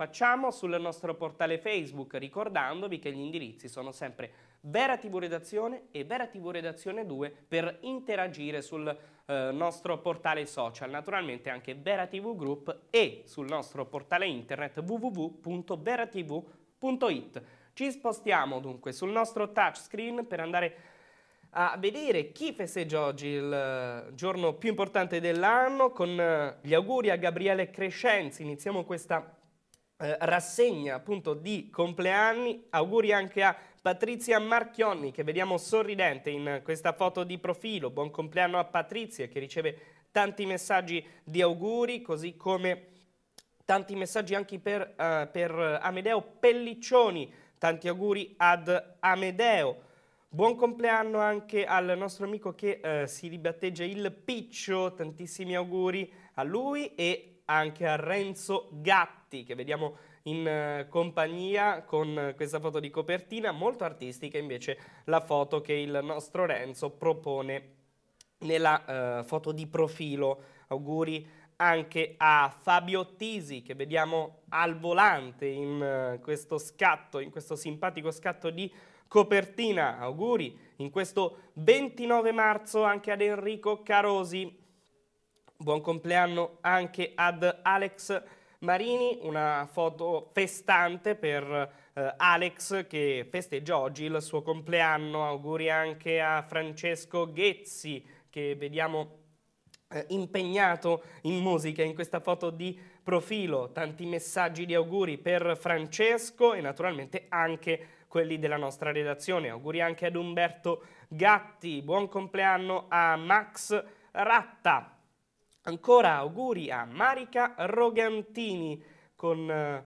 Facciamo sul nostro portale Facebook ricordandovi che gli indirizzi sono sempre Vera TV Redazione e Vera TV Redazione 2 per interagire sul eh, nostro portale social, naturalmente anche Vera TV Group e sul nostro portale internet www.veratv.it. Ci spostiamo dunque sul nostro touchscreen per andare a vedere chi festeggia oggi il eh, giorno più importante dell'anno con eh, gli auguri a Gabriele Crescenzi. Iniziamo questa eh, rassegna appunto di compleanni, auguri anche a Patrizia Marchionni che vediamo sorridente in questa foto di profilo, buon compleanno a Patrizia che riceve tanti messaggi di auguri così come tanti messaggi anche per, uh, per Amedeo Pelliccioni, tanti auguri ad Amedeo. Buon compleanno anche al nostro amico che eh, si ribatteggia il Piccio, tantissimi auguri a lui e anche a Renzo Gatti, che vediamo in eh, compagnia con questa foto di copertina, molto artistica invece la foto che il nostro Renzo propone nella eh, foto di profilo. Auguri anche a Fabio Tisi che vediamo al volante in uh, questo scatto, in questo simpatico scatto di copertina. Auguri in questo 29 marzo anche ad Enrico Carosi Buon compleanno anche ad Alex Marini, una foto festante per eh, Alex che festeggia oggi il suo compleanno. Auguri anche a Francesco Ghezzi che vediamo eh, impegnato in musica in questa foto di profilo. Tanti messaggi di auguri per Francesco e naturalmente anche quelli della nostra redazione. Auguri anche ad Umberto Gatti, buon compleanno a Max Ratta. Ancora auguri a Marica Rogantini con eh,